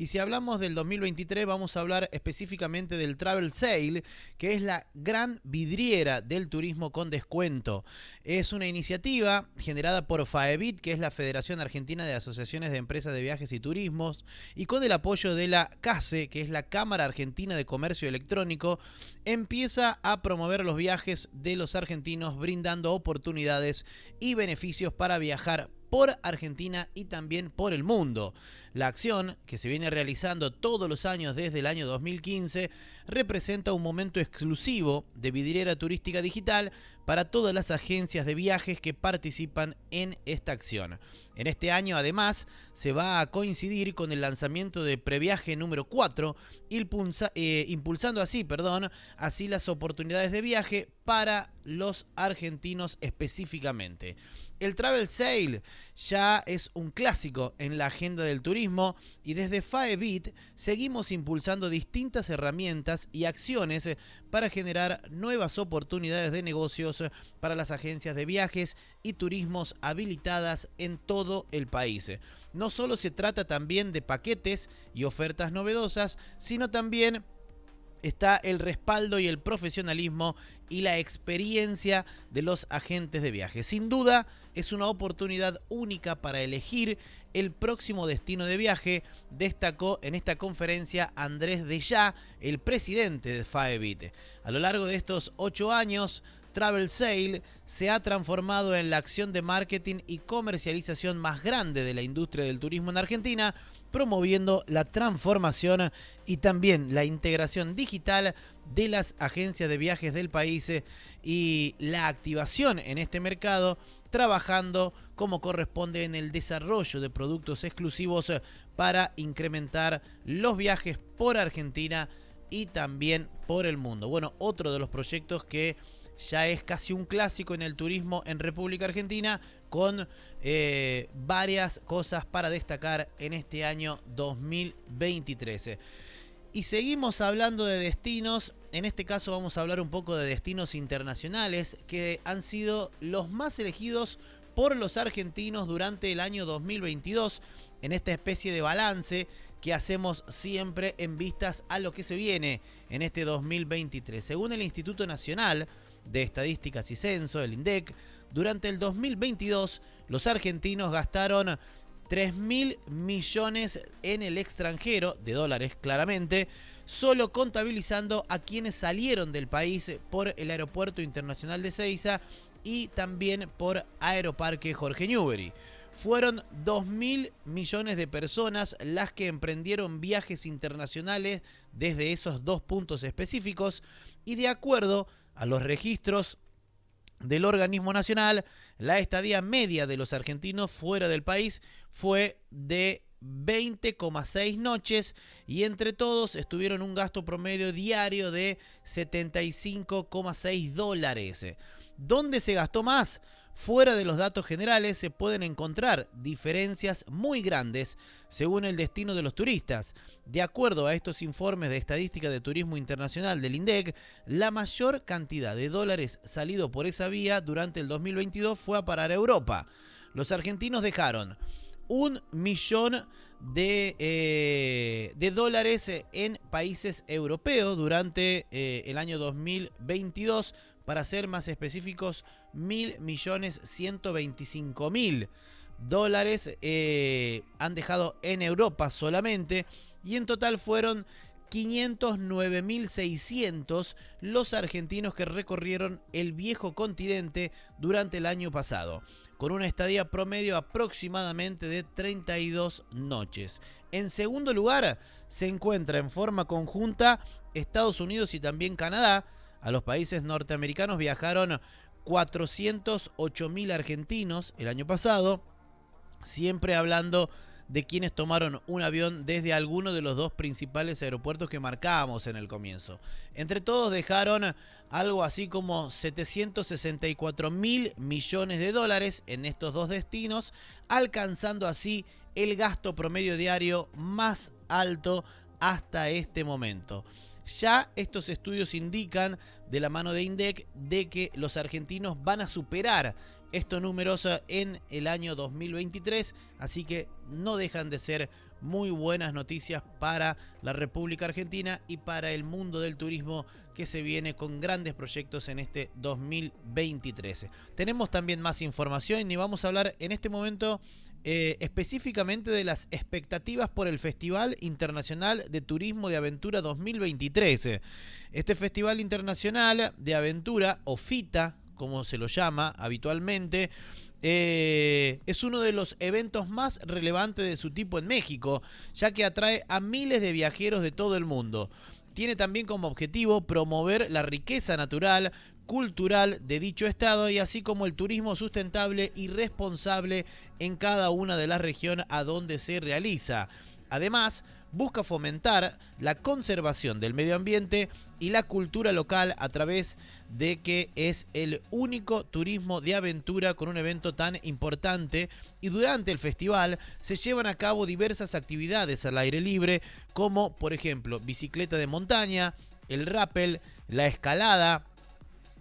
Y si hablamos del 2023, vamos a hablar específicamente del Travel Sale, que es la gran vidriera del turismo con descuento. Es una iniciativa generada por FAEBIT, que es la Federación Argentina de Asociaciones de Empresas de Viajes y Turismos, y con el apoyo de la CASE, que es la Cámara Argentina de Comercio Electrónico, empieza a promover los viajes de los argentinos, brindando oportunidades y beneficios para viajar por Argentina y también por el mundo. La acción, que se viene realizando todos los años desde el año 2015, representa un momento exclusivo de vidriera turística digital para todas las agencias de viajes que participan en esta acción. En este año además se va a coincidir con el lanzamiento de Previaje número 4, eh, impulsando así, así las oportunidades de viaje para los argentinos específicamente. El Travel Sale ya es un clásico en la agenda del turismo y desde FAEBIT seguimos impulsando distintas herramientas y acciones para generar nuevas oportunidades de negocios para las agencias de viajes y turismos habilitadas en todo el país. No solo se trata también de paquetes y ofertas novedosas, sino también está el respaldo y el profesionalismo y la experiencia de los agentes de viaje. Sin duda, es una oportunidad única para elegir el próximo destino de viaje, destacó en esta conferencia Andrés de Ya, el presidente de Faevite. A lo largo de estos ocho años, Travel Sale se ha transformado en la acción de marketing y comercialización más grande de la industria del turismo en Argentina, promoviendo la transformación y también la integración digital de las agencias de viajes del país eh, y la activación en este mercado, trabajando como corresponde en el desarrollo de productos exclusivos eh, para incrementar los viajes por Argentina y también por el mundo. Bueno, otro de los proyectos que ya es casi un clásico en el turismo en República Argentina, con eh, varias cosas para destacar en este año 2023. Y seguimos hablando de destinos, en este caso vamos a hablar un poco de destinos internacionales que han sido los más elegidos por los argentinos durante el año 2022 en esta especie de balance que hacemos siempre en vistas a lo que se viene en este 2023. Según el Instituto Nacional de Estadísticas y Censo, el INDEC, durante el 2022 los argentinos gastaron 3 mil millones en el extranjero, de dólares claramente, solo contabilizando a quienes salieron del país por el Aeropuerto Internacional de Ceiza y también por Aeroparque Jorge Newbery. Fueron 2 mil millones de personas las que emprendieron viajes internacionales desde esos dos puntos específicos y de acuerdo a los registros del organismo nacional, la estadía media de los argentinos fuera del país fue de 20,6 noches y entre todos estuvieron un gasto promedio diario de 75,6 dólares. ¿Dónde se gastó más? Fuera de los datos generales se pueden encontrar diferencias muy grandes según el destino de los turistas. De acuerdo a estos informes de estadística de turismo internacional del INDEC, la mayor cantidad de dólares salido por esa vía durante el 2022 fue a parar a Europa. Los argentinos dejaron un millón de, eh, dólares en países europeos durante eh, el año 2022 para ser más específicos, 1.125.000 mil dólares eh, han dejado en Europa solamente y en total fueron 509.600 los argentinos que recorrieron el viejo continente durante el año pasado, con una estadía promedio aproximadamente de 32 noches. En segundo lugar, se encuentra en forma conjunta Estados Unidos y también Canadá, a los países norteamericanos viajaron mil argentinos el año pasado, siempre hablando de quienes tomaron un avión desde alguno de los dos principales aeropuertos que marcábamos en el comienzo. Entre todos dejaron algo así como 764 mil millones de dólares en estos dos destinos, alcanzando así el gasto promedio diario más alto hasta este momento. Ya estos estudios indican, de la mano de INDEC, de que los argentinos van a superar estos números en el año 2023, así que no dejan de ser muy buenas noticias para la República Argentina y para el mundo del turismo que se viene con grandes proyectos en este 2023. Tenemos también más información y vamos a hablar en este momento eh, específicamente de las expectativas por el Festival Internacional de Turismo de Aventura 2023. Este Festival Internacional de Aventura, o FITA, como se lo llama habitualmente, eh, es uno de los eventos más relevantes de su tipo en México, ya que atrae a miles de viajeros de todo el mundo tiene también como objetivo promover la riqueza natural, cultural de dicho estado y así como el turismo sustentable y responsable en cada una de las regiones a donde se realiza. Además, busca fomentar la conservación del medio ambiente y la cultura local a través de que es el único turismo de aventura con un evento tan importante y durante el festival se llevan a cabo diversas actividades al aire libre como por ejemplo bicicleta de montaña, el rappel, la escalada,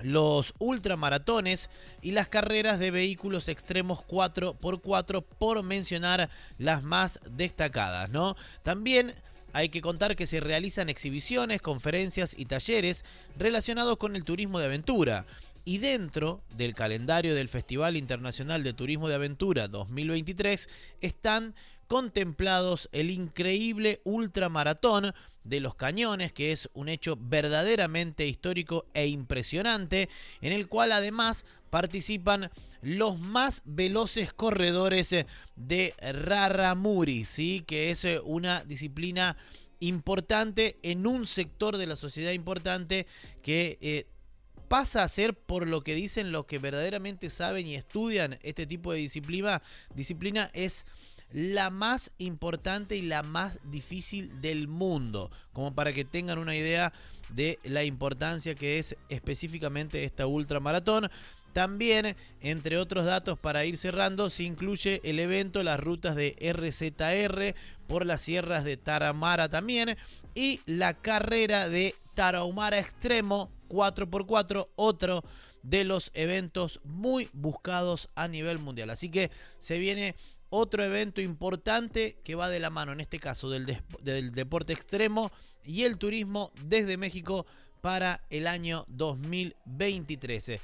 los ultramaratones y las carreras de vehículos extremos 4x4 por mencionar las más destacadas, ¿no? También hay que contar que se realizan exhibiciones, conferencias y talleres relacionados con el turismo de aventura. Y dentro del calendario del Festival Internacional de Turismo de Aventura 2023 están contemplados el increíble ultramaratón de los cañones, que es un hecho verdaderamente histórico e impresionante, en el cual además participan los más veloces corredores de Raramuri, ¿sí? que es eh, una disciplina importante en un sector de la sociedad importante que eh, pasa a ser por lo que dicen los que verdaderamente saben y estudian este tipo de disciplina, disciplina es la más importante y la más difícil del mundo, como para que tengan una idea de la importancia que es específicamente esta ultramaratón. También, entre otros datos para ir cerrando, se incluye el evento, las rutas de RZR por las sierras de Taramara también y la carrera de Tarahumara Extremo 4x4, otro de los eventos muy buscados a nivel mundial. Así que se viene otro evento importante que va de la mano, en este caso, del, deporte extremo y el turismo desde México para el año 2023.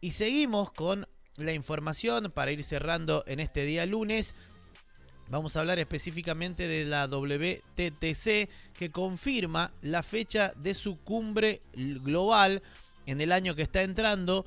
Y seguimos con la información para ir cerrando en este día lunes. Vamos a hablar específicamente de la WTTC que confirma la fecha de su cumbre global en el año que está entrando.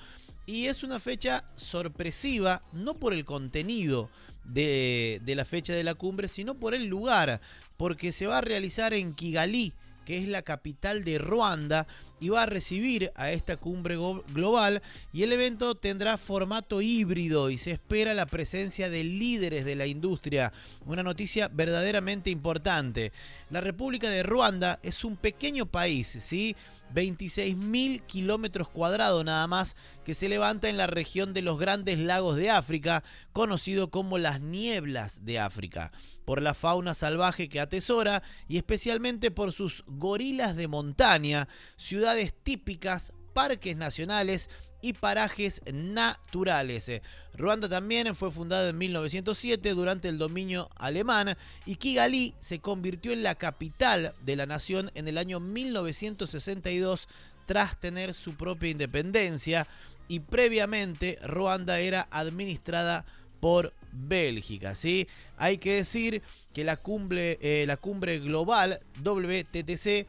Y es una fecha sorpresiva, no por el contenido de, la fecha de la cumbre, sino por el lugar, porque se va a realizar en Kigali, que es la capital de Ruanda, va a recibir a esta cumbre global y el evento tendrá formato híbrido y se espera la presencia de líderes de la industria. Una noticia verdaderamente importante. La República de Ruanda es un pequeño país, ¿sí? 26.000 kilómetros cuadrados nada más, que se levanta en la región de los grandes lagos de África, conocido como las nieblas de África, por la fauna salvaje que atesora y especialmente por sus gorilas de montaña, ciudad típicas, parques nacionales y parajes naturales. Ruanda también fue fundada en 1907 durante el dominio alemán y Kigali se convirtió en la capital de la nación en el año 1962 tras tener su propia independencia y previamente Ruanda era administrada por Bélgica. ¿sí? Hay que decir que la cumbre, eh, la cumbre global WTTC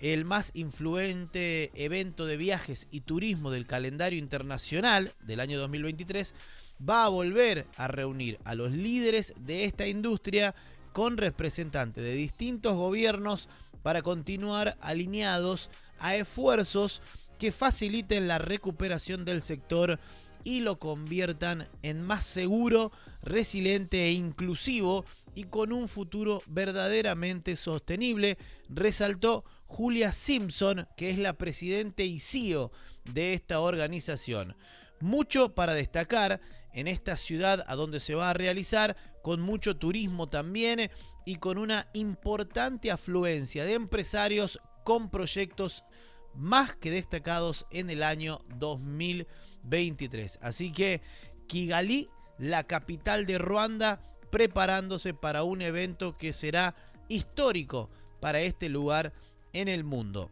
el más influente evento de viajes y turismo del calendario internacional del año 2023, va a volver a reunir a los líderes de esta industria con representantes de distintos gobiernos para continuar alineados a esfuerzos que faciliten la recuperación del sector y lo conviertan en más seguro, resiliente e inclusivo y con un futuro verdaderamente sostenible, resaltó Julia Simpson, que es la presidente y CEO de esta organización. Mucho para destacar en esta ciudad a donde se va a realizar, con mucho turismo también y con una importante afluencia de empresarios con proyectos más que destacados en el año 2023. Así que Kigali, la capital de Ruanda, preparándose para un evento que será histórico para este lugar en el mundo.